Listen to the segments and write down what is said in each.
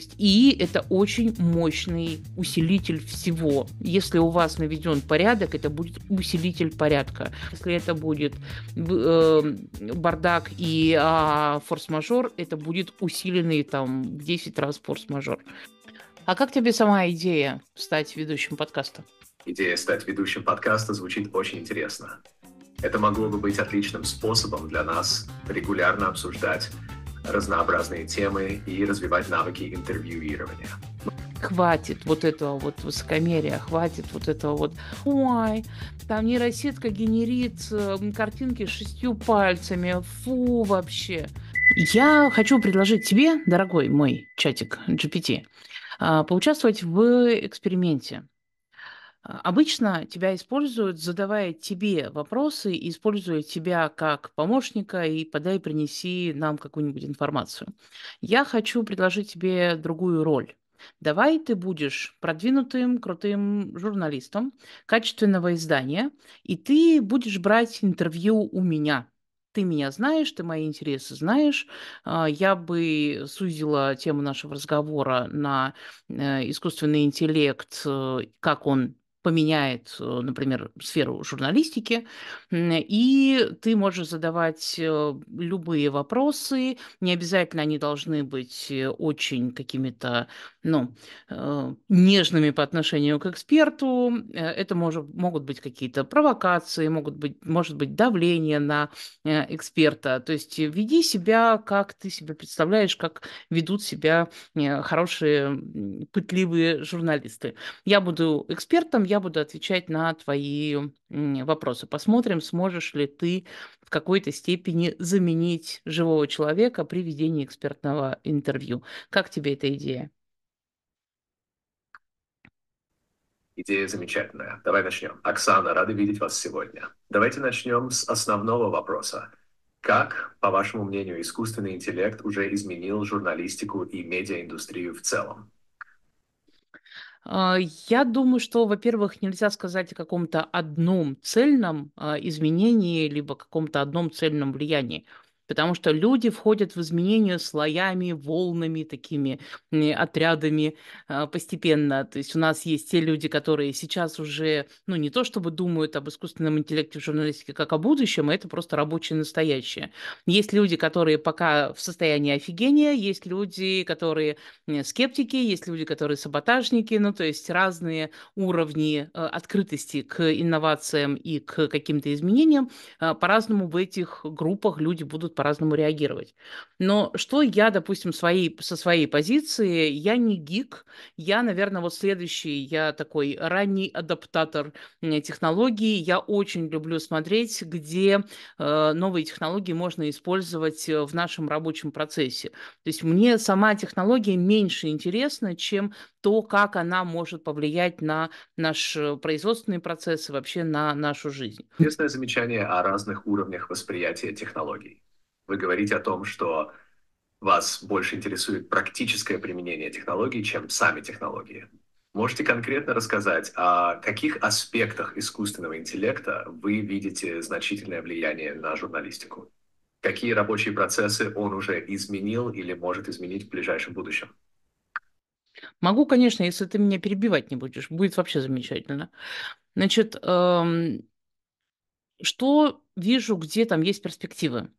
есть ИИ – это очень мощный усилитель всего. Если у вас наведен порядок, это будет усилитель порядка. Если это будет э, бардак и э, форс-мажор, это будет усиленный там 10 раз форс-мажор. А как тебе сама идея стать ведущим подкаста? Идея стать ведущим подкаста звучит очень интересно. Это могло бы быть отличным способом для нас регулярно обсуждать разнообразные темы и развивать навыки интервьюирования. Хватит вот этого вот высокомерия, хватит вот этого вот «Ой, там нейросетка генерит эм, картинки шестью пальцами, фу вообще». Я хочу предложить тебе, дорогой мой чатик GPT, а, поучаствовать в эксперименте. А, обычно тебя используют, задавая тебе вопросы, используя тебя как помощника и подай, принеси нам какую-нибудь информацию. Я хочу предложить тебе другую роль. Давай ты будешь продвинутым, крутым журналистом качественного издания, и ты будешь брать интервью у меня. Ты меня знаешь, ты мои интересы знаешь. А, я бы сузила тему нашего разговора на э, искусственный интеллект, э, как он поменяет, э, например, сферу журналистики, и ты можешь задавать э, любые вопросы, не обязательно они должны быть э, очень какими-то, ну, нежными по отношению к эксперту, это может, могут быть какие-то провокации, могут быть, может быть давление на эксперта, то есть веди себя, как ты себе представляешь, как ведут себя хорошие пытливые журналисты. Я буду экспертом, я буду отвечать на твои вопросы. Посмотрим, сможешь ли ты в какой-то степени заменить живого человека при ведении экспертного интервью. Как тебе эта идея? Идея замечательная. Давай начнем. Оксана, рада видеть вас сегодня. Давайте начнем с основного вопроса. Как, по вашему мнению, искусственный интеллект уже изменил журналистику и медиаиндустрию в целом? А, я думаю, что, во-первых, нельзя сказать о каком-то одном цельном а, изменении, либо каком-то одном цельном влиянии потому что люди входят в изменения слоями, волнами, такими отрядами а, постепенно. То есть у нас есть те люди, которые сейчас уже, ну, не то чтобы думают об искусственном интеллекте в журналистике как о будущем, а это просто рабочее настоящее. Есть люди, которые пока в состоянии офигения, есть люди, которые скептики, есть люди, которые саботажники, ну, то есть разные уровни э, открытости к инновациям и к каким-то изменениям. А, по-разному в этих группах люди будут по-разному реагировать. Но что я, допустим, своей, со своей позиции, я не гик, я, наверное, вот следующий, я такой ранний адаптатор э, технологий, я очень люблю смотреть, где э, новые технологии можно использовать э, в нашем рабочем процессе. То есть мне сама технология меньше интересна, чем то, как она может повлиять на наш э, производственный процесс и вообще на нашу жизнь. Интересное замечание о разных уровнях восприятия технологий. Вы говорите о том, что вас больше интересует практическое применение технологий, чем сами технологии. Можете конкретно рассказать, о каких аспектах искусственного интеллекта вы видите значительное влияние на журналистику? Какие рабочие процессы он уже изменил или может изменить в ближайшем будущем? Могу, конечно, если ты меня перебивать не будешь. Будет вообще замечательно. Значит, эм, что вижу, где там есть перспективы?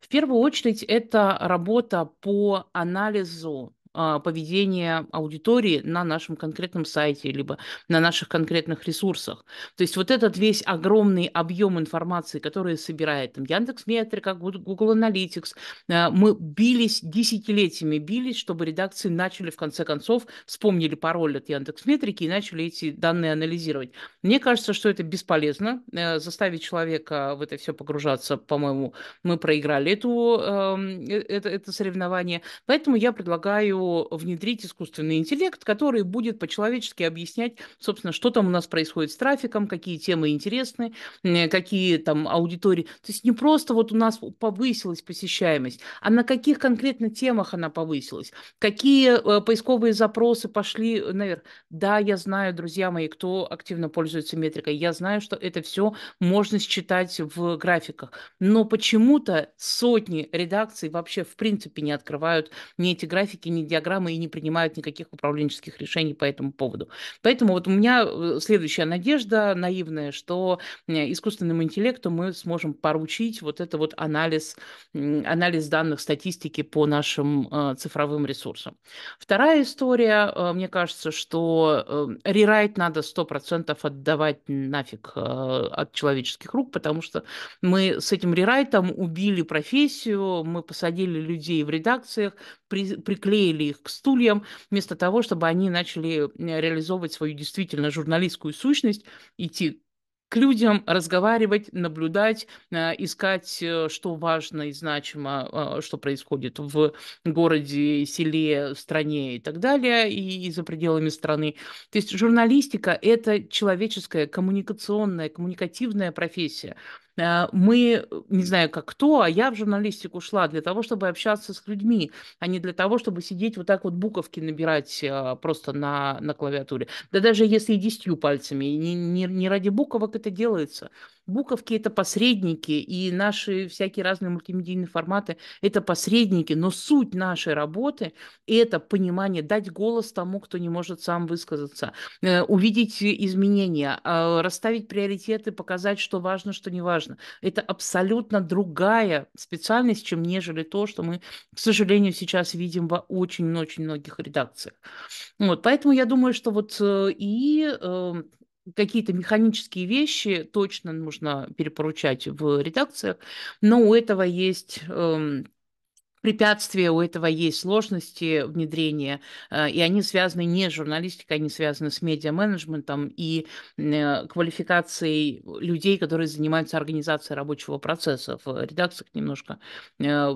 В первую очередь это работа по анализу а, поведение аудитории на нашем конкретном сайте, либо на наших конкретных ресурсах. То есть вот этот весь огромный объем информации, который собирает там Яндекс Метрика, Google Analytics, а, мы бились десятилетиями, бились, чтобы редакции начали в конце концов, вспомнили пароль от Яндекс Метрики и начали эти данные анализировать. Мне кажется, что это бесполезно, э, заставить человека в это все погружаться, по-моему, мы проиграли эту, эм, э, это, это соревнование. Поэтому я предлагаю внедрить искусственный интеллект, который будет по-человечески объяснять, собственно, что там у нас происходит с трафиком, какие темы интересны, какие там аудитории. То есть не просто вот у нас повысилась посещаемость, а на каких конкретно темах она повысилась, какие э, поисковые запросы пошли наверх. Да, я знаю, друзья мои, кто активно пользуется метрикой, я знаю, что это все можно считать в графиках, но почему-то сотни редакций вообще в принципе не открывают ни эти графики, ни диаграммы и не принимают никаких управленческих решений по этому поводу. Поэтому вот у меня э, следующая надежда наивная, что э, искусственному интеллекту мы сможем поручить вот это вот анализ, анализ данных статистики по нашим э, цифровым ресурсам. Вторая история, мне кажется, что рерайт надо 100% отдавать нафиг от человеческих рук, потому что мы с этим рерайтом убили профессию, мы посадили людей в редакциях, при, приклеили их к стульям, вместо того, чтобы они начали реализовывать свою действительно журналистскую сущность, идти к людям, разговаривать, наблюдать, э, искать, э, что важно и значимо, э, что происходит в городе, селе, стране и так далее, и, и за пределами страны. То есть журналистика – это человеческая, коммуникационная, коммуникативная профессия – Э, мы, э, не знаю, как кто, а я в журналистику шла для того, чтобы общаться с людьми, а не для того, чтобы сидеть вот так вот буковки набирать э, просто на, на клавиатуре. Да даже если и десятью пальцами, не, не, не ради буковок это делается буковки – это посредники, и наши всякие разные мультимедийные форматы – это посредники, но суть нашей работы – это понимание, дать голос тому, кто не может сам высказаться, э, увидеть изменения, а, расставить приоритеты, показать, что важно, что не важно. Это абсолютно другая специальность, чем нежели то, что мы, к сожалению, сейчас видим во очень-очень многих редакциях. Вот, поэтому я думаю, что вот э, и э, какие-то механические вещи точно нужно перепоручать в редакциях, но у этого есть эм, препятствия у этого есть, сложности внедрения, э, и они связаны не с журналистикой, они связаны с медиа-менеджментом и э, квалификацией людей, которые занимаются организацией рабочего процесса в редакциях немножко. Э,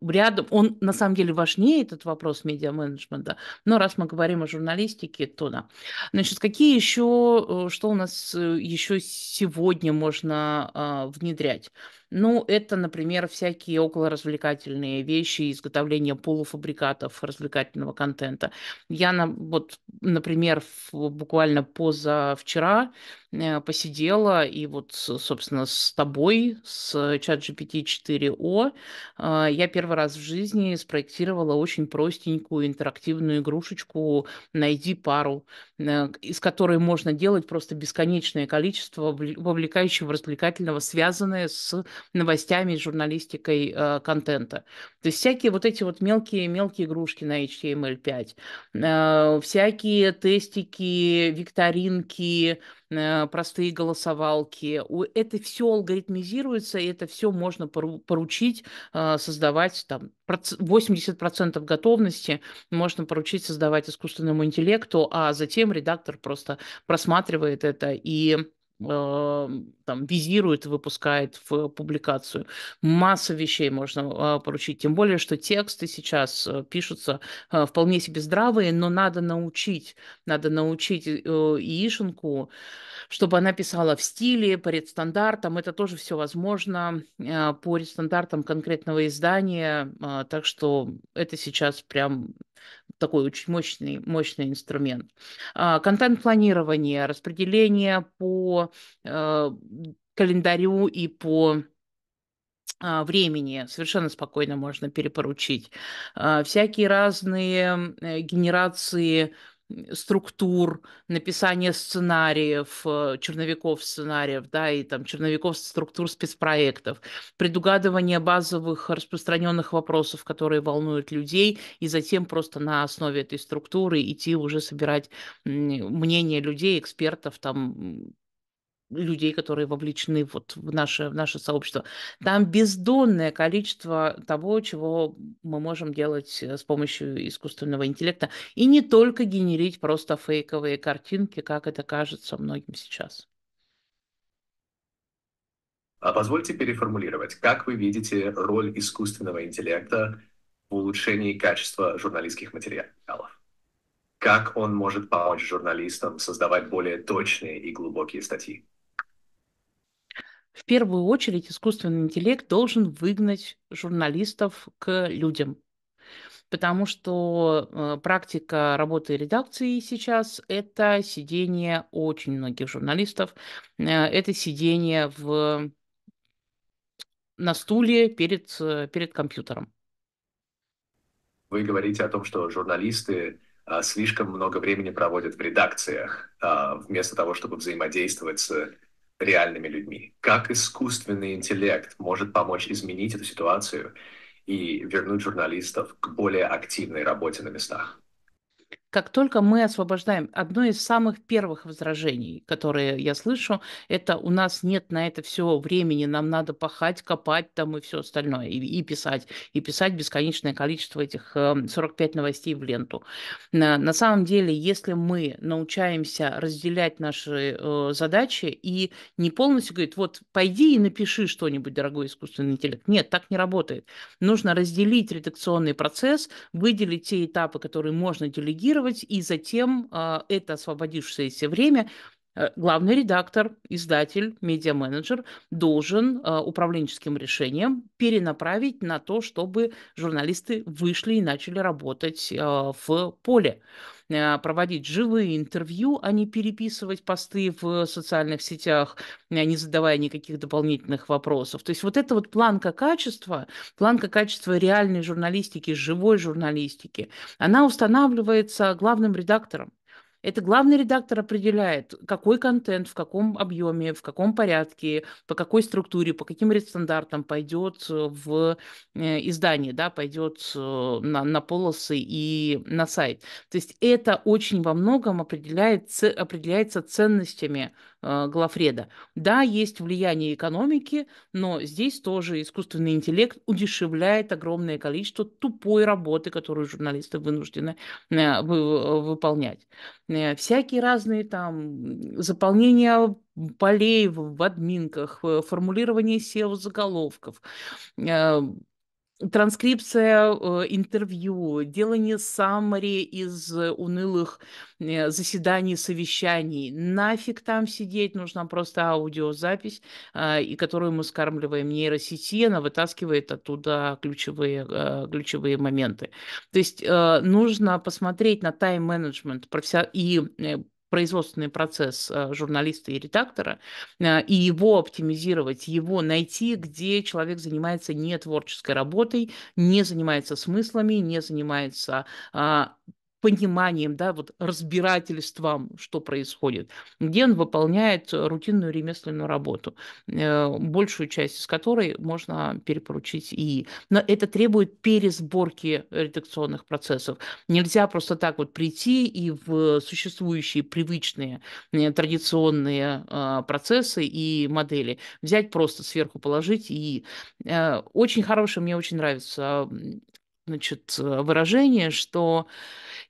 рядом, он на самом деле важнее, этот вопрос медиа-менеджмента, но раз мы говорим о журналистике, то да. Значит, какие еще, что у нас еще сегодня можно внедрять? Ну, это, например, всякие околоразвлекательные вещи, изготовление полуфабрикатов развлекательного контента. Я, на, вот, например, в, буквально позавчера э, посидела и вот, собственно, с тобой, с чат GPT 4O, я первый раз в жизни спроектировала очень простенькую интерактивную игрушечку «Найди пару», э, из которой можно делать просто бесконечное количество вовлекающего развлекательного, связанное с новостями, журналистикой э, контента. То есть всякие вот эти вот мелкие-мелкие игрушки на HTML5, э, всякие тестики, викторинки, э, простые голосовалки. Это все алгоритмизируется, и это все можно поручить э, создавать там 80% готовности можно поручить создавать искусственному интеллекту, а затем редактор просто просматривает это и там, визирует выпускает в публикацию. Масса вещей можно а, поручить, тем более, что тексты сейчас э, пишутся а, вполне себе здравые, но надо научить, надо научить Иишенку, э, чтобы она писала в стиле, по редстандартам, это тоже все возможно, а, по редстандартам конкретного издания, так что это сейчас прям такой очень мощный, мощный инструмент. А, контент-планирование, распределение по э, календарю и по а, времени совершенно спокойно можно перепоручить. А, всякие разные э, генерации структур, написание сценариев, э, черновиков сценариев, да, и там черновиков структур спецпроектов, предугадывание базовых распространенных вопросов, которые волнуют людей, и затем просто на основе этой структуры идти уже собирать мнение людей, экспертов, там, людей, которые вовлечены вот в наше, в наше сообщество. Там бездонное количество того, чего мы можем делать э, с помощью искусственного интеллекта. И не только генерить просто фейковые картинки, как это кажется многим сейчас. А позвольте переформулировать, как вы видите роль искусственного интеллекта в улучшении качества журналистских материалов? Как он может помочь журналистам создавать более точные и глубокие статьи? В первую очередь искусственный интеллект должен выгнать журналистов к людям, потому что э, практика работы редакции сейчас – это сидение очень многих журналистов, э, это сидение в, на стуле перед, э, перед компьютером. Вы говорите о том, что журналисты а, слишком много времени проводят в редакциях, а, вместо того, чтобы взаимодействовать с реальными людьми, как искусственный интеллект может помочь изменить эту ситуацию и вернуть журналистов к более активной работе на местах как только мы освобождаем, одно из самых первых возражений, которые я слышу, это у нас нет на это все времени, нам надо пахать, копать там и все остальное, и, и писать, и писать бесконечное количество этих 45 эм, новостей в ленту. На, на самом деле, если мы научаемся разделять наши э, задачи и не полностью говорит, вот пойди и напиши что-нибудь, дорогой искусственный интеллект. Нет, так не работает. Нужно разделить редакционный процесс, выделить те этапы, которые можно делегировать, редактировать, и затем а, это освободившееся время э, главный редактор, издатель, медиа-менеджер должен а, управленческим решением перенаправить на то, чтобы журналисты вышли и начали работать а, в поле. А, проводить живые интервью, а не переписывать посты в социальных сетях, а, не задавая никаких дополнительных вопросов. То есть вот это вот планка качества, планка качества реальной журналистики, живой журналистики, она устанавливается главным редактором. Это главный редактор определяет, какой контент, в каком объеме, в каком порядке, по какой структуре, по каким стандартам пойдет э, в э, издание, да, пойдет э, на, на полосы и на сайт. То есть это очень во многом определяет, определяется ценностями а, Глафреда. Да, есть влияние экономики, но здесь тоже искусственный интеллект удешевляет огромное количество тупой работы, которую журналисты вынуждены э, выполнять. Э, всякие разные там заполнения полей в админках, э, формулирование SEO-заголовков, транскрипция э, интервью, делание саммари из э, унылых э, заседаний, совещаний. Нафиг там сидеть, нужна просто аудиозапись, и которую мы скармливаем нейросети, она вытаскивает оттуда ключевые, ключевые моменты. То есть нужно посмотреть на тайм-менеджмент и производственный процесс э, журналиста и редактора, э, и его оптимизировать, его найти, где человек занимается не творческой работой, не занимается смыслами, не занимается а, пониманием, да, вот разбирательством, что происходит, где он выполняет э, рутинную ремесленную работу, э, большую часть из которой можно перепоручить ИИ. Но это требует пересборки редакционных процессов. Нельзя просто так вот прийти и в существующие привычные э, традиционные процессы и модели взять просто сверху положить и очень хороший, мне очень нравится значит, э, выражение, что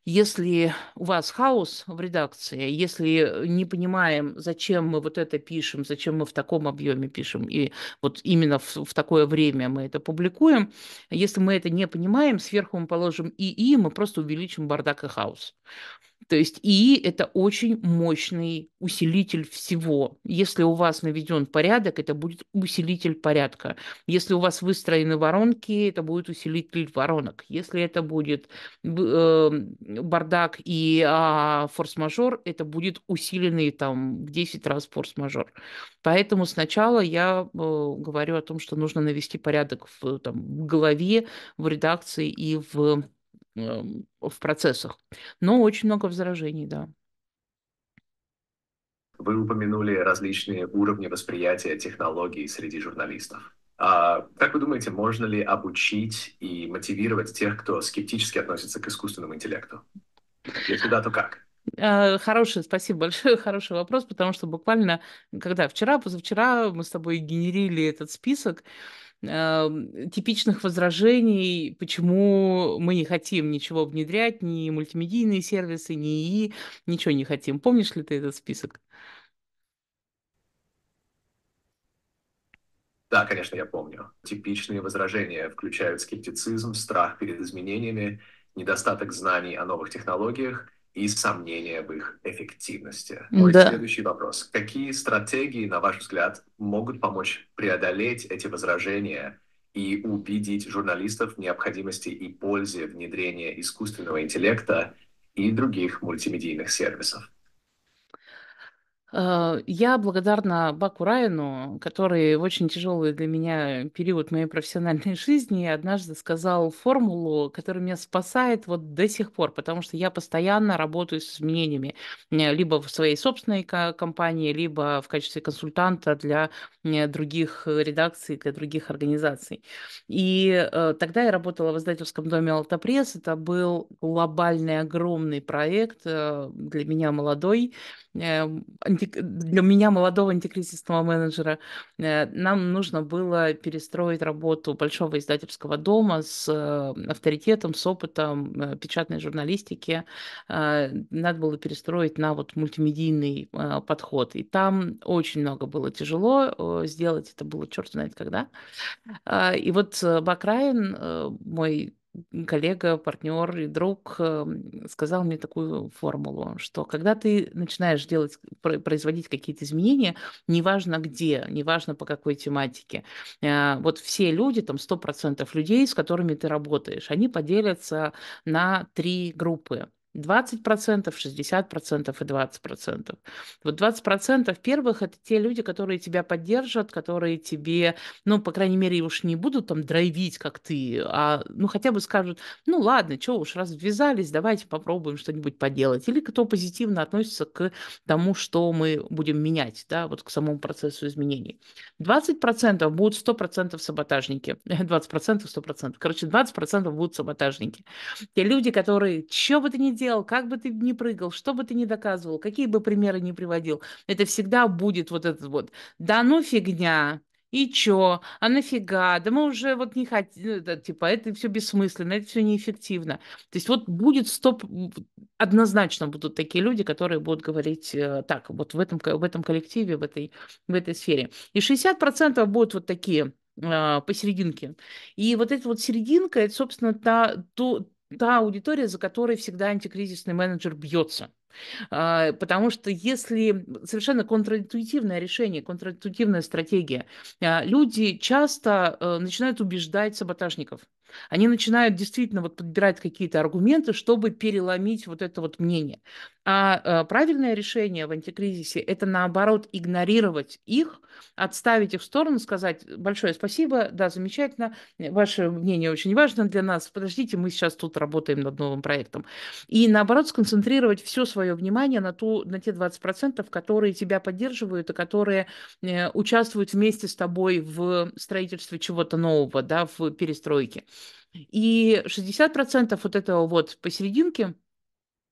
если у вас хаос в редакции, если не понимаем, зачем мы вот это пишем, зачем мы в таком объеме пишем, и вот именно в, в такое время мы это публикуем, если мы это не понимаем, сверху мы положим и и мы просто увеличим бардак и хаос. То есть и это очень мощный усилитель всего. Если у вас наведен порядок, это будет усилитель порядка. Если у вас выстроены воронки, это будет усилитель воронок. Если это будет э, бардак и э, форс-мажор, это будет усиленный там в 10 раз форс-мажор. Поэтому сначала я э, говорю о том, что нужно навести порядок в, там, в голове, в редакции и в в процессах. Но очень много возражений, да. Вы упомянули различные уровни восприятия технологий среди журналистов. А, как вы думаете, можно ли обучить и мотивировать тех, кто скептически относится к искусственному интеллекту? Если да, то как? А, хороший, спасибо большое, хороший вопрос, потому что буквально, когда вчера, позавчера мы с тобой генерили этот список, э, типичных возражений, почему мы не хотим ничего внедрять, ни мультимедийные сервисы, ни ИИ, ничего не хотим. Помнишь ли ты этот список? Да, конечно, я помню. Типичные возражения включают скептицизм, страх перед изменениями, недостаток знаний о новых технологиях – и сомнения в их эффективности. Мой да. следующий вопрос. Какие стратегии, на ваш взгляд, могут помочь преодолеть эти возражения и убедить журналистов в необходимости и пользе внедрения искусственного интеллекта и других мультимедийных сервисов? Э, я благодарна Баку Райану, который в очень тяжелый для меня период моей профессиональной жизни однажды сказал формулу, которая меня спасает вот до сих пор, потому что я постоянно работаю с изменениями э, либо в своей собственной компании, либо в качестве консультанта для э, других редакций, для других организаций. И тогда я работала в издательском доме «Алтапресс». Это был глобальный, огромный проект, для меня молодой, Эм, для меня, молодого антикризисного менеджера, э, нам нужно было перестроить работу большого издательского дома с э, авторитетом, с опытом э, печатной журналистики. Надо было перестроить на вот мультимедийный подход. И там очень много было тяжело сделать. Это было черт знает когда. И вот Бакраин, мой коллега, партнер и друг эм, сказал мне такую формулу, что когда ты начинаешь делать, производить какие-то изменения, неважно где, неважно по какой тематике, э, вот все люди, там 100% людей, с которыми ты работаешь, они поделятся на три группы. 20%, 60% и 20%. Вот 20% первых – это те люди, которые тебя поддержат, которые тебе, ну, по крайней мере, уж не будут там драйвить, как ты, а, ну, хотя бы скажут, ну, ладно, что уж, раз ввязались, давайте попробуем что-нибудь поделать. Или кто позитивно относится к тому, что мы будем менять, да, вот к самому процессу изменений. 20% будут 100% саботажники. 20%, 100%. Короче, 20% будут саботажники. Те люди, которые, что бы ты ни делал, как бы ты ни прыгал, что бы ты ни доказывал, какие бы примеры ни приводил, это всегда будет вот этот вот «да ну фигня», и чё? А нафига? Да мы уже вот не хотим, да, ну, типа, это все бессмысленно, это все неэффективно. То есть вот будет стоп, однозначно будут такие люди, которые будут говорить э, так, вот в этом, в этом коллективе, в этой, в этой сфере. И 60% будут вот такие э, посерединке. И вот эта вот серединка, это, собственно, та, то, та аудитория, за которой всегда антикризисный менеджер бьется. А, потому что если совершенно контринтуитивное решение, контринтуитивная стратегия, а, люди часто э, начинают убеждать саботажников – они начинают действительно вот подбирать какие-то аргументы, чтобы переломить вот это вот мнение. А э, правильное решение в антикризисе – это, наоборот, игнорировать их, отставить их в сторону, сказать большое спасибо, да, замечательно, э, ваше мнение очень важно для нас, подождите, мы сейчас тут работаем над новым проектом. И, наоборот, сконцентрировать все свое внимание на, ту, на те 20%, которые тебя поддерживают и которые э, участвуют вместе с тобой в строительстве чего-то нового, да, в перестройке. И 60% вот этого вот посерединке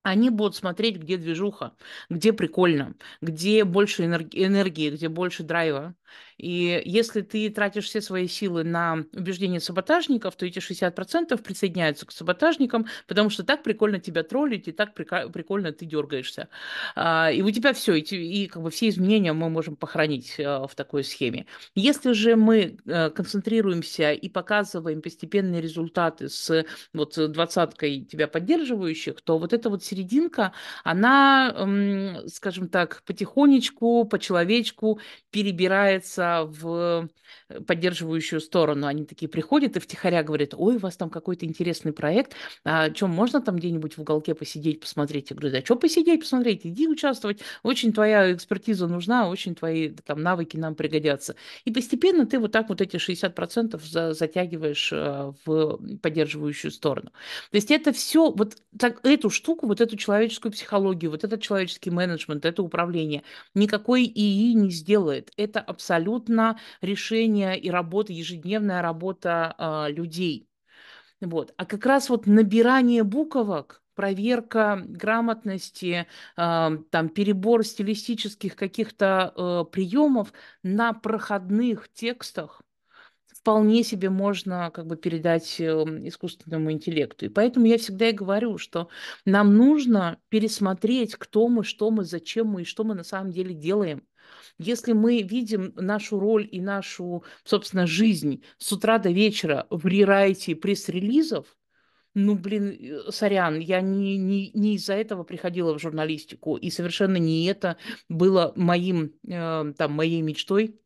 они будут смотреть, где движуха, где прикольно, где больше энергии, где больше драйва. И если ты тратишь все свои силы на убеждение саботажников, то эти 60% присоединяются к саботажникам, потому что так прикольно тебя троллить, и так прикольно ты дергаешься. А, и у тебя все, и, и как бы все изменения мы можем похоронить э, в такой схеме. Если же мы э, концентрируемся и показываем постепенные результаты с вот двадцаткой тебя поддерживающих, то вот эта вот серединка, она, скажем так, потихонечку, по человечку перебирает превращается в э, поддерживающую сторону. Они такие приходят и втихаря говорят, ой, у вас там какой-то интересный проект, а что, можно там где-нибудь в уголке посидеть, посмотреть? Я говорю, да что посидеть, посмотреть, иди участвовать, очень твоя экспертиза нужна, очень твои там навыки нам пригодятся. И постепенно ты вот так вот эти 60% за, затягиваешь э, в поддерживающую сторону. То есть это все, вот так, эту штуку, вот эту человеческую психологию, вот этот человеческий менеджмент, это управление, никакой ИИ не сделает. Это абсолютно абсолютно решение и работа, ежедневная работа а, людей. Вот. А как раз вот набирание буквок проверка грамотности, а, там, перебор стилистических каких-то а, приемов на проходных текстах вполне себе можно как бы передать эм, искусственному интеллекту. И поэтому я всегда и говорю, что нам нужно пересмотреть, кто мы, что мы, зачем мы и что мы на самом деле делаем. Если мы видим нашу роль и нашу, собственно, жизнь с утра до вечера в рерайте пресс-релизов, ну, блин, э, сорян, я не, не, не из-за этого приходила в журналистику, и совершенно не это было моим, э, там, моей мечтой,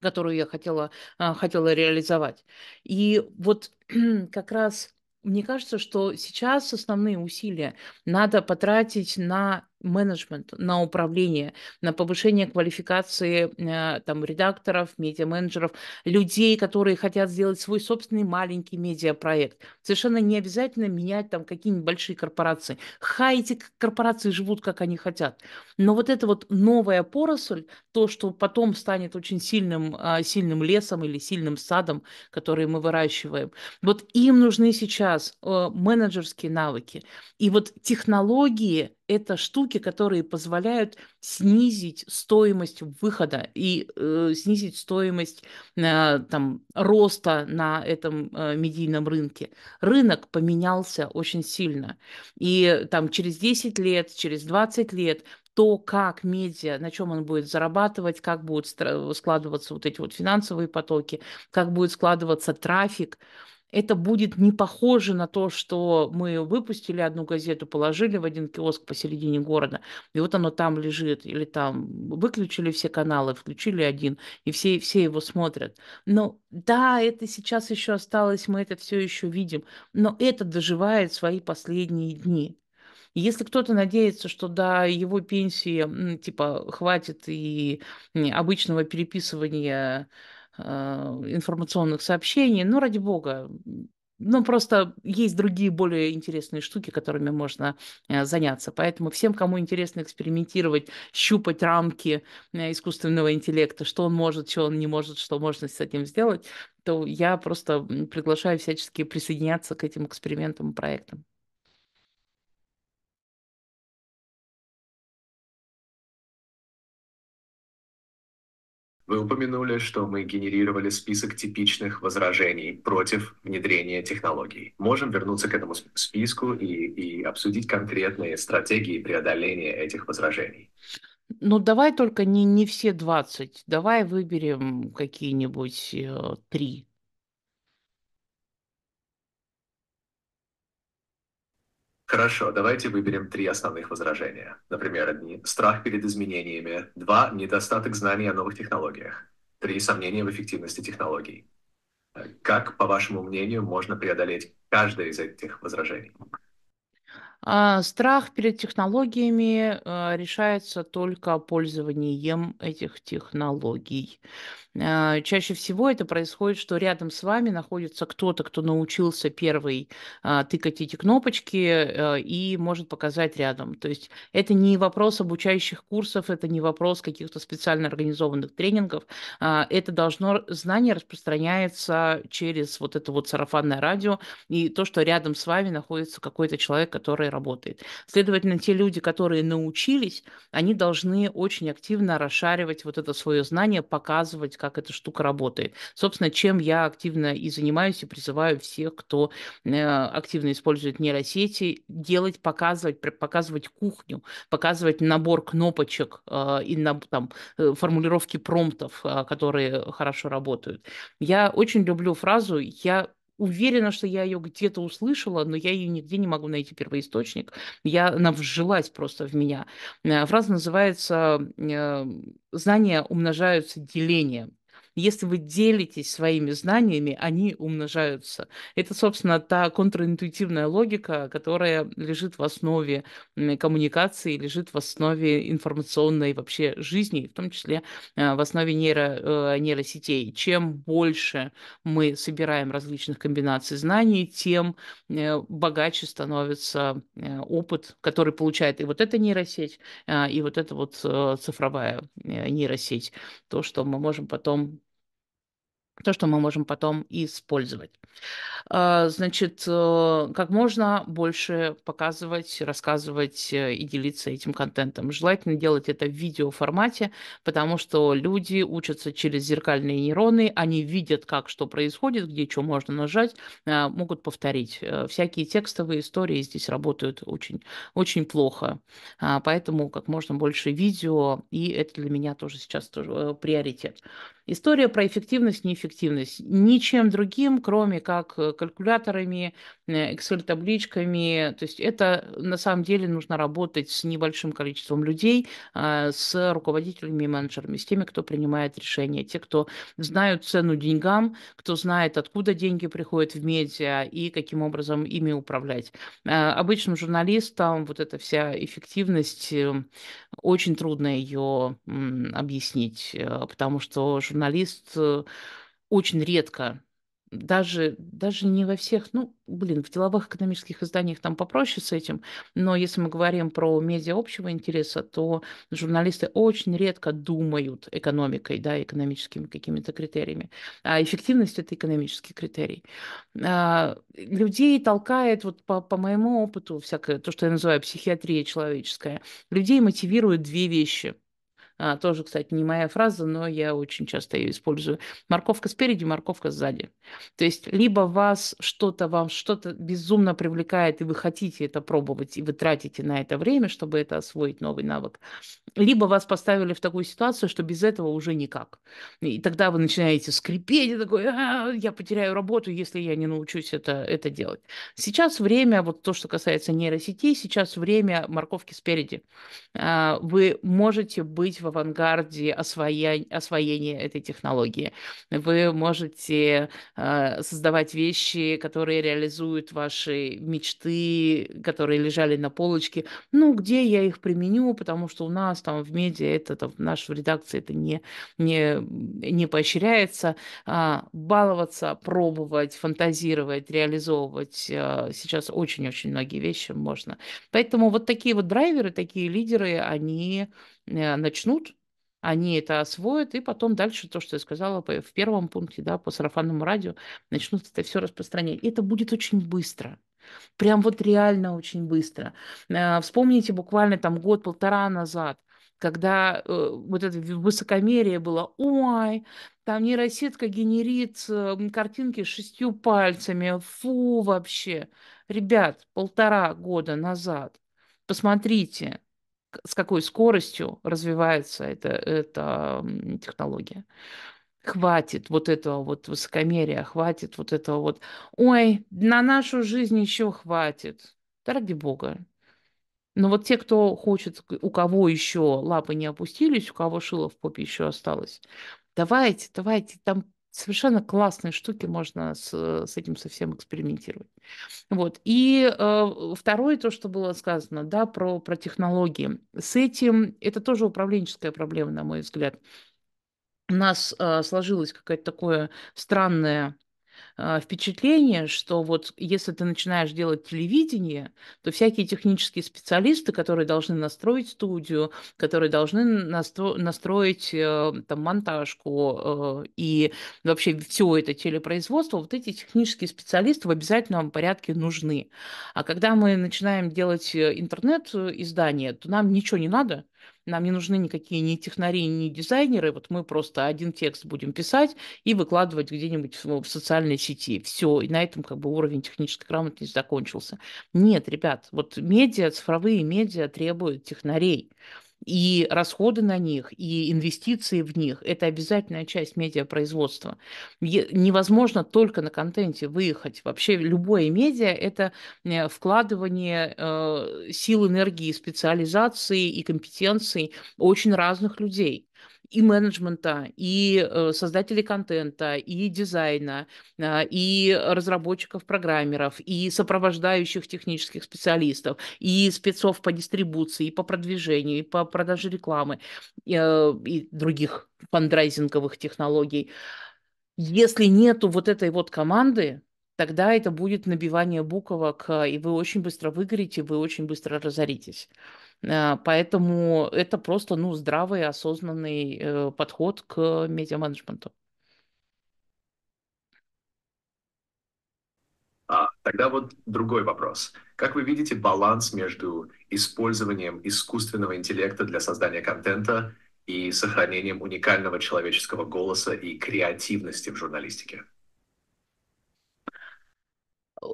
которую я хотела, э, хотела реализовать. И вот как раз мне кажется, что сейчас основные усилия надо потратить на менеджмент, на управление, на повышение квалификации э, там, редакторов, медиа-менеджеров, людей, которые хотят сделать свой собственный маленький медиапроект. Совершенно не обязательно менять там какие-нибудь большие корпорации. Хай эти корпорации живут, как они хотят. Но вот эта вот новая поросль, то, что потом станет очень сильным, а, сильным лесом или сильным садом, который мы выращиваем, вот им нужны сейчас э, менеджерские навыки. И вот технологии – это штуки, которые позволяют снизить стоимость выхода и э, снизить стоимость э, там, роста на этом э, медийном рынке. Рынок поменялся очень сильно. И там через 10 лет, через 20 лет то, как медиа, на чем он будет зарабатывать, как будут складываться вот эти вот финансовые потоки, как будет складываться трафик, это будет не похоже на то, что мы выпустили одну газету, положили в один киоск посередине города, и вот оно там лежит, или там выключили все каналы, включили один, и все, все его смотрят. Но да, это сейчас еще осталось, мы это все еще видим, но это доживает свои последние дни. Если кто-то надеется, что до его пенсии типа хватит и обычного переписывания а, информационных сообщений. Ну, ради бога, ну, просто есть другие более интересные штуки, которыми можно а, заняться. Поэтому всем, кому интересно экспериментировать, щупать рамки э, искусственного интеллекта, что он может, что он не может, что можно с этим сделать, то я просто приглашаю всячески присоединяться к этим экспериментам и проектам. Вы упомянули, что мы генерировали список типичных возражений против внедрения технологий. Можем вернуться к этому списку и, и обсудить конкретные стратегии преодоления этих возражений. Ну, давай только не, не все 20, давай выберем какие-нибудь э, три. Хорошо, давайте выберем три основных возражения. Например, одни – страх перед изменениями, два – недостаток знаний о новых технологиях, три – сомнения в эффективности технологий. Э, как, по вашему мнению, можно преодолеть каждое из этих возражений? А, страх перед технологиями а, решается только пользованием этих технологий. А, чаще всего это происходит, что рядом с вами находится кто-то, кто научился первый тыкать эти кнопочки и может показать рядом. То есть это не вопрос обучающих курсов, это не вопрос каких-то специально организованных тренингов. Это должно знание распространяется через вот это вот сарафанное радио и то, что рядом с вами находится какой-то человек, который которой работает. Следовательно, те люди, которые научились, они должны очень активно расшаривать вот это свое знание, показывать, как эта штука работает. Собственно, чем я активно и занимаюсь, и призываю всех, кто э, активно использует нейросети, делать, показывать, показывать кухню, показывать набор кнопочек э, и на, там, э, формулировки промптов, которые хорошо работают. Я очень люблю фразу «я уверена, что я ее где-то услышала, но я ее нигде не могу найти первоисточник. Я, она вжилась просто в меня. Э, фраза называется э, «Знания умножаются делением». Если вы делитесь своими знаниями, они умножаются. Это, собственно, та контринтуитивная логика, которая лежит в основе коммуникации, лежит в основе информационной вообще жизни, в том числе э, в основе нейро, э, нейросетей. Чем больше мы собираем различных комбинаций знаний, тем э, богаче становится опыт, который получает и вот эта нейросеть, и вот эта вот цифровая нейросеть. То, что мы можем потом то, что мы можем потом использовать. А, значит, э, как можно больше показывать, рассказывать э, и делиться этим контентом. Желательно делать это в видеоформате, потому что люди учатся через зеркальные нейроны, они видят, как что происходит, где что можно нажать, а, могут повторить. Э, всякие текстовые истории здесь работают очень, очень плохо. А, поэтому как можно больше видео, и это для меня тоже сейчас тоже приоритет. История про эффективность, неэффективность. Ничем другим, кроме как э, калькуляторами, э, Excel-табличками. То есть это на самом деле нужно работать с небольшим количеством людей, а, с руководителями и менеджерами, с теми, кто принимает решения, те, кто знают цену деньгам, кто знает, откуда деньги приходят в медиа и каким образом ими управлять. Э, обычным журналистам вот эта вся эффективность, очень трудно ее объяснить, потому что журналисты журналист э, очень редко даже, даже не во всех, ну, блин, в деловых экономических изданиях там попроще с этим, но если мы говорим про медиа общего интереса, то журналисты очень редко думают экономикой, да, экономическими какими-то критериями. А эффективность – это экономический критерий. А, людей толкает, вот по, по моему опыту, всякое, то, что я называю психиатрия человеческая, людей мотивируют две вещи – а, тоже, кстати, не моя фраза, но я очень часто ее использую. Морковка спереди, морковка сзади. То есть либо вас что-то, вам что-то безумно привлекает, и вы хотите это пробовать, и вы тратите на это время, чтобы это освоить новый навык, либо вас поставили в такую ситуацию, что без этого уже никак. И тогда вы начинаете скрипеть, и такой, а, я потеряю работу, если я не научусь это, это делать. Сейчас время, вот то, что касается нейросетей, сейчас время морковки спереди. А, вы можете быть в авангарде освоя... освоения этой технологии. Вы можете а, создавать вещи, которые реализуют ваши мечты, которые лежали на полочке. Ну, где я их применю, потому что у нас там в медиа, это там, в нашей редакции это не, не, не поощряется. А, баловаться, пробовать, фантазировать, реализовывать а, сейчас очень-очень многие вещи можно. Поэтому вот такие вот драйверы, такие лидеры, они э, начнут они это освоят, и потом дальше то, что я сказала в первом пункте, да, по сарафанному радио, начнут это все распространять. И это будет очень быстро. Прям вот реально очень быстро. А, вспомните буквально там год-полтора назад, когда э, вот это высокомерие было, ой, там нейросетка генерит эм, картинки шестью пальцами, фу вообще. Ребят, полтора года назад, посмотрите, с какой скоростью развивается эта, эта технология. Хватит вот этого вот высокомерия, хватит вот этого вот, ой, на нашу жизнь еще хватит. Да ради бога, но вот те, кто хочет, у кого еще лапы не опустились, у кого шило в попе еще осталось, давайте, давайте, там совершенно классные штуки можно с, э, с этим совсем экспериментировать. Вот. И э, второе, то, что было сказано, да, про, про технологии. С этим, это тоже управленческая проблема, на мой взгляд. У нас э, сложилось какое-то такое странное а, впечатление, что вот если ты начинаешь делать телевидение, то всякие технические специалисты, которые должны настроить студию, которые должны настро- настроить э, там монтажку э, и вообще все это телепроизводство, вот эти технические специалисты в обязательном порядке нужны. А когда мы начинаем делать э, интернет-издание, то нам ничего не надо, нам не нужны никакие ни технари, ни дизайнеры. Вот мы просто один текст будем писать и выкладывать где-нибудь в, в социальной сети. Все, и на этом как бы уровень технической грамотности закончился. Нет, ребят, вот медиа, цифровые медиа требуют технарей. И расходы на них, и инвестиции в них – это обязательная часть медиапроизводства. Невозможно только на контенте выехать. Вообще любое медиа – это э, вкладывание э, сил, энергии, специализации и компетенций очень разных людей и менеджмента, и э, создателей контента, и дизайна, а, и разработчиков, программеров, и сопровождающих технических специалистов, и спецов по дистрибуции, и по продвижению, и по продаже рекламы, и э, других фандрайзинговых технологий. Если нету вот этой вот команды, тогда это будет набивание буквок, а, и вы очень быстро выгорите, вы очень быстро разоритесь. А, поэтому это просто ну, здравый, осознанный э, подход к медиа-менеджменту. А, тогда вот другой вопрос. Как вы видите баланс между использованием искусственного интеллекта для создания контента и сохранением уникального человеческого голоса и креативности в журналистике?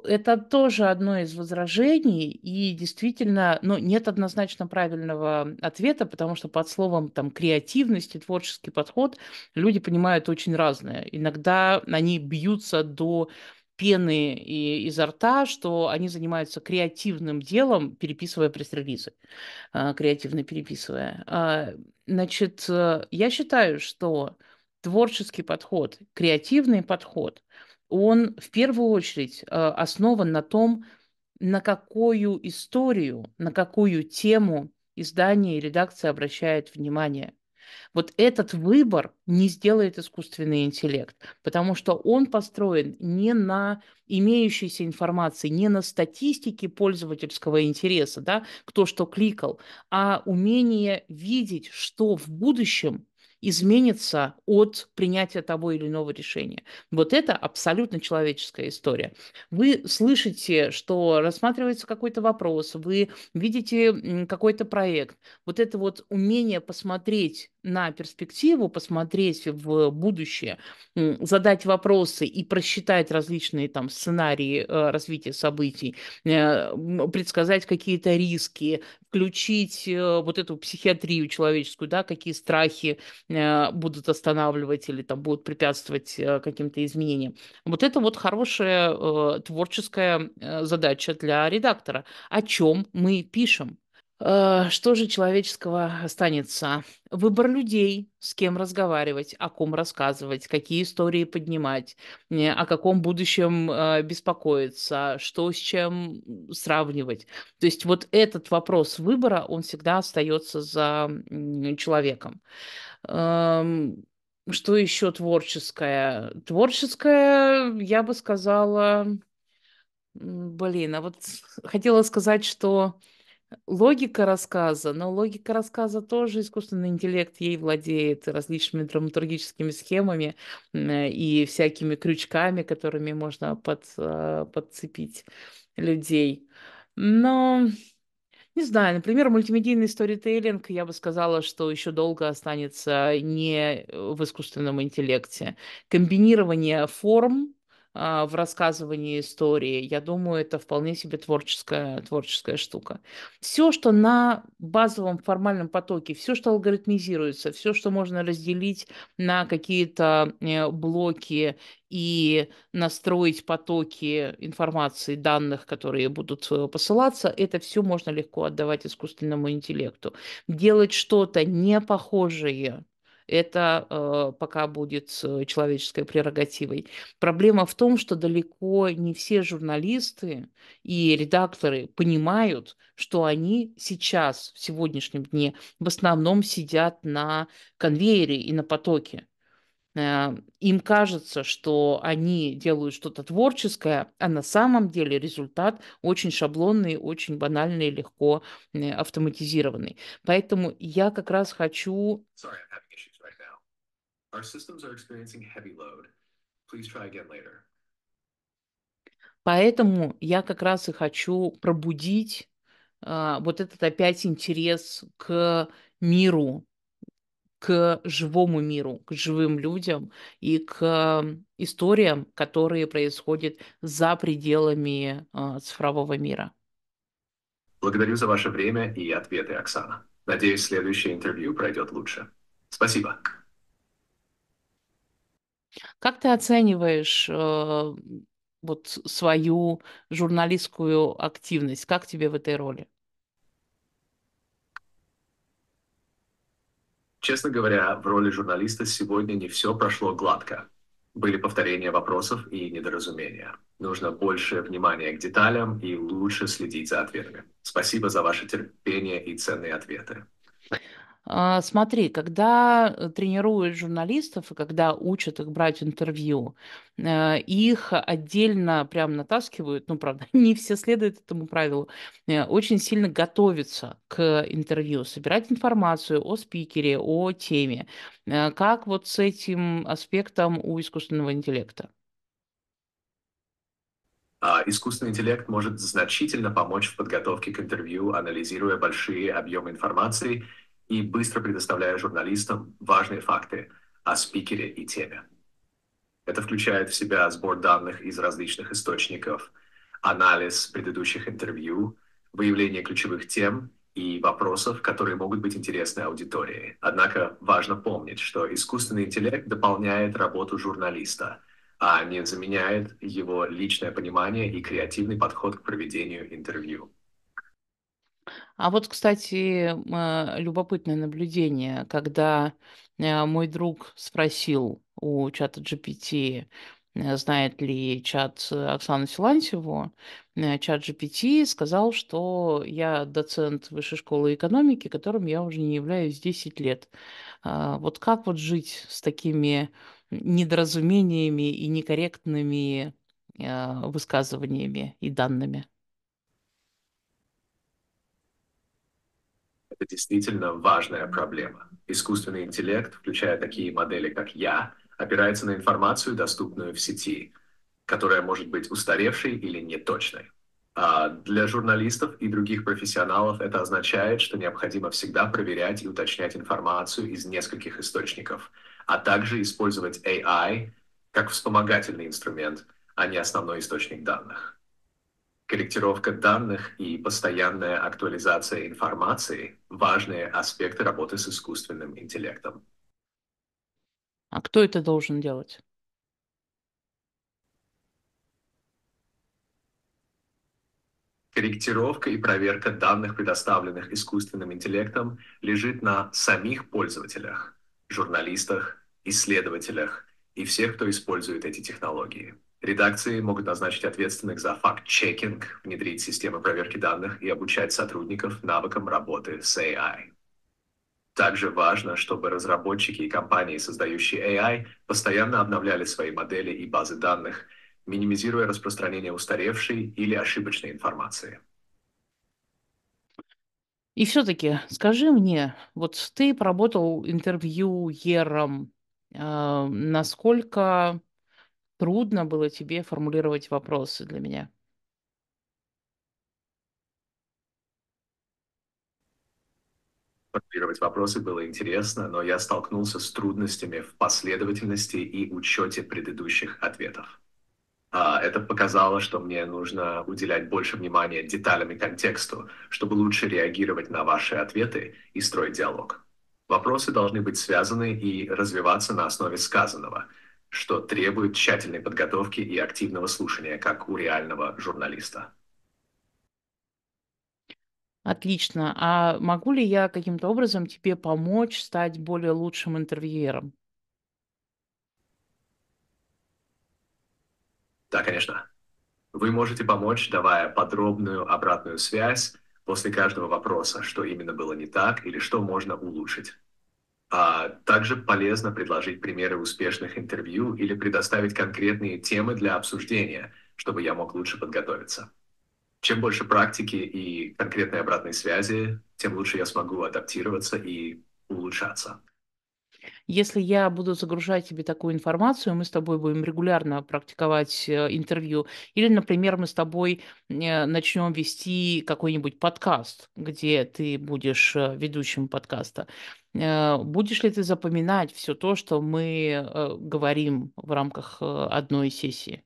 это тоже одно из возражений, и действительно, ну, нет однозначно правильного ответа, потому что под словом там креативность и творческий подход люди понимают очень разное. Иногда они бьются до пены и изо рта, что они занимаются креативным делом, переписывая пресс-релизы, а, креативно переписывая. А, значит, э, я считаю, что творческий подход, креативный подход – он в первую очередь э, основан на том, на какую историю, на какую тему издание и редакция обращает внимание. Вот этот выбор не сделает искусственный интеллект, потому что он построен не на имеющейся информации, не на статистике пользовательского интереса, да, кто что кликал, а умение видеть, что в будущем изменится от принятия того или иного решения. Вот это абсолютно человеческая история. Вы слышите, что рассматривается какой-то вопрос, вы видите какой-то проект. Вот это вот умение посмотреть на перспективу, посмотреть в будущее, задать вопросы и просчитать различные там сценарии э, развития событий, э, предсказать какие-то риски, включить э, вот эту психиатрию человеческую, да, какие страхи будут останавливать или там будут препятствовать каким-то изменениям. Вот это вот хорошая творческая задача для редактора. О чем мы пишем? Э, что же человеческого останется? Выбор людей, с кем разговаривать, о ком рассказывать, какие истории поднимать, о каком будущем э, беспокоиться, что с чем сравнивать. То есть вот этот вопрос выбора, он всегда остается за человеком. Эм, что еще творческое? Творческое, я бы сказала... Блин, а вот хотела сказать, что Логика рассказа, но логика рассказа тоже искусственный интеллект ей владеет различными драматургическими схемами э, и всякими крючками, которыми можно под, э, подцепить людей. Но не знаю, например, мультимедийный сторителлинг, я бы сказала, что еще долго останется не э, в искусственном интеллекте. Комбинирование форм, а, в рассказывании истории. Я думаю, это вполне себе творческая, творческая штука. Все, что на базовом формальном потоке, все, что алгоритмизируется, все, что можно разделить на какие-то э, блоки и настроить потоки информации, данных, которые будут э, посылаться, это все можно легко отдавать искусственному интеллекту. Делать что-то не похожее это э, пока будет э, человеческой прерогативой. Проблема в том, что далеко не все журналисты и редакторы понимают, что они сейчас, в сегодняшнем дне, в основном сидят на конвейере и на потоке. Э, им кажется, что они делают что-то творческое, а на самом деле результат очень шаблонный, очень банальный, легко э, автоматизированный. Поэтому я как раз хочу... Sorry, Our systems are experiencing heavy load. Please try again later. Поэтому я как раз и хочу пробудить э, вот этот опять интерес к миру, к живому миру, к живым людям и к а, историям, которые происходят за пределами э, цифрового мира. Благодарю за ваше время и ответы, Оксана. Надеюсь, следующее интервью пройдет лучше. Спасибо. Как ты оцениваешь э, вот свою журналистскую активность? Как тебе в этой роли? Честно говоря, в роли журналиста сегодня не все прошло гладко. Были повторения вопросов и недоразумения. Нужно больше внимания к деталям и лучше следить за ответами. Спасибо за ваше терпение и ценные ответы. А, смотри, когда э, тренируют журналистов и когда учат их брать интервью, э, их отдельно прям натаскивают, ну, правда, не все следуют этому правилу, э, очень сильно готовиться к интервью, собирать информацию о спикере, о теме. как вот с этим аспектом у искусственного интеллекта? А, искусственный интеллект может значительно помочь в подготовке к интервью, анализируя большие объемы информации – и быстро предоставляя журналистам важные факты о спикере и теме. Это включает в себя сбор данных из различных источников, анализ предыдущих интервью, выявление ключевых тем и вопросов, которые могут быть интересны аудитории. Однако важно помнить, что искусственный интеллект дополняет работу журналиста, а не заменяет его личное понимание и креативный подход к проведению интервью. А вот, кстати, а, любопытное наблюдение, когда э, мой друг спросил у чата GPT, э, знает ли чат э, Оксану Силантьеву, э, чат GPT сказал, что я доцент Высшей школы экономики, которым я уже не являюсь 10 лет. А вот как вот жить с такими недоразумениями и некорректными высказываниями и данными? Это действительно важная проблема. Искусственный интеллект, включая такие модели, как я, опирается на информацию, доступную в сети, которая может быть устаревшей или неточной. А для журналистов и других профессионалов это означает, что необходимо всегда проверять и уточнять информацию из нескольких источников, а также использовать AI как вспомогательный инструмент, а не основной источник данных. Корректировка данных и постоянная актуализация информации – важные аспекты работы с искусственным интеллектом. А кто это должен делать? Корректировка и проверка данных, предоставленных искусственным интеллектом, лежит на самих пользователях, журналистах, исследователях и всех, кто использует эти технологии. Редакции могут назначить ответственных за факт-чекинг, внедрить системы проверки данных и обучать сотрудников навыкам работы с AI. Также важно, чтобы разработчики и компании, создающие AI, постоянно обновляли свои модели и базы данных, минимизируя распространение устаревшей или ошибочной информации. И все-таки скажи мне, вот ты поработал интервьюером, э, насколько трудно было тебе формулировать вопросы для меня. Формулировать вопросы было интересно, но я столкнулся с трудностями в последовательности и учете предыдущих ответов. А, это показало, что мне нужно уделять больше внимания деталям и контексту, чтобы лучше реагировать на ваши ответы и строить диалог. Вопросы должны быть связаны и развиваться на основе сказанного – что требует тщательной подготовки и активного слушания, как у реального журналиста. Отлично. А могу ли я каким-то образом тебе помочь стать более лучшим интервьюером? Да, конечно. Вы можете помочь, давая подробную обратную связь после каждого вопроса, что именно было не так или что можно улучшить. А также полезно предложить примеры успешных интервью или предоставить конкретные темы для обсуждения, чтобы я мог лучше подготовиться. Чем больше практики и конкретной обратной связи, тем лучше я смогу адаптироваться и улучшаться. Если я буду загружать тебе такую информацию, мы с тобой будем регулярно практиковать э, интервью, или, например, мы с тобой э, начнем вести какой-нибудь подкаст, где ты будешь э, ведущим подкаста, будешь ли ты запоминать все то, что мы говорим в рамках одной сессии?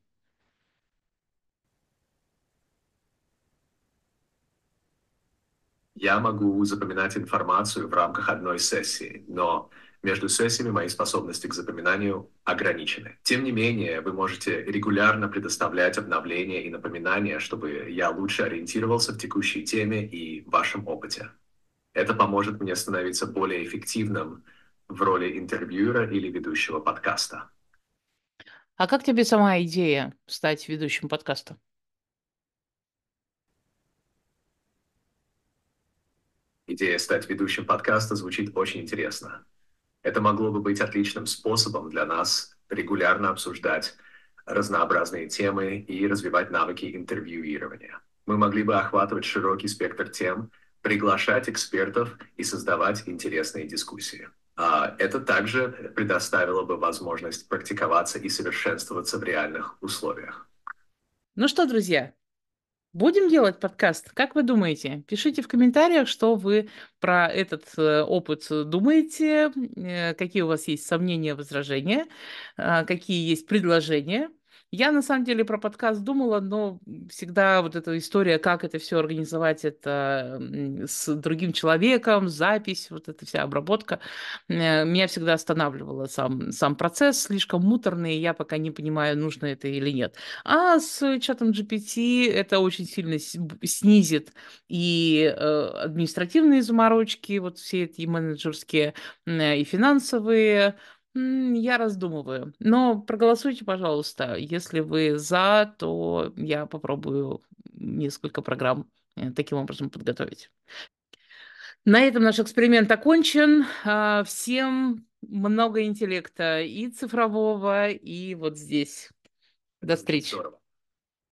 Я могу запоминать информацию в рамках одной сессии, но между сессиями мои способности к запоминанию ограничены. Тем не менее, вы можете регулярно предоставлять обновления и напоминания, чтобы я лучше ориентировался в текущей теме и вашем опыте. Это поможет мне становиться более эффективным в роли интервьюера или ведущего подкаста. А как тебе сама идея стать ведущим подкаста? Идея стать ведущим подкаста звучит очень интересно. Это могло бы быть отличным способом для нас регулярно обсуждать разнообразные темы и развивать навыки интервьюирования. Мы могли бы охватывать широкий спектр тем, приглашать экспертов и создавать интересные дискуссии. А это также предоставило бы возможность практиковаться и совершенствоваться в реальных условиях. Ну что, друзья, Будем делать подкаст? Как вы думаете? Пишите в комментариях, что вы про этот э, опыт думаете, э, какие у вас есть сомнения, возражения, а, какие есть предложения. Я на самом деле про подкаст думала, но всегда вот эта история, как это все организовать, это с другим человеком, запись, вот эта вся обработка, э, меня всегда останавливала сам, сам процесс, слишком муторный, и я пока не понимаю, нужно это или нет. А с чатом GPT это очень сильно снизит и э, административные заморочки, вот все эти менеджерские, э, и финансовые, я раздумываю. Но проголосуйте, пожалуйста. Если вы за, то я попробую несколько программ э, таким образом подготовить. На этом наш эксперимент окончен. А, всем много интеллекта и цифрового, и вот здесь. До встречи. Здорово.